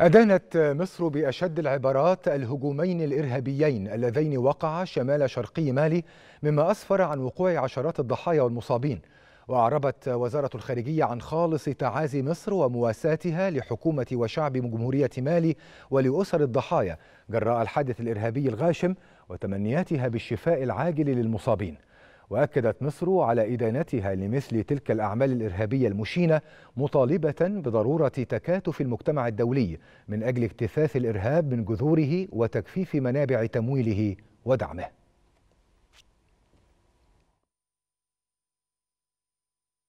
أدانت مصر بأشد العبارات الهجومين الإرهابيين اللذين وقعا شمال شرقي مالي مما أسفر عن وقوع عشرات الضحايا والمصابين وأعربت وزارة الخارجية عن خالص تعازي مصر ومواساتها لحكومة وشعب جمهورية مالي ولأسر الضحايا جراء الحادث الإرهابي الغاشم وتمنياتها بالشفاء العاجل للمصابين وأكدت مصر على إدانتها لمثل تلك الأعمال الإرهابية المشينة مطالبة بضرورة تكاتف المجتمع الدولي من أجل اكتثاث الإرهاب من جذوره وتجفيف منابع تمويله ودعمه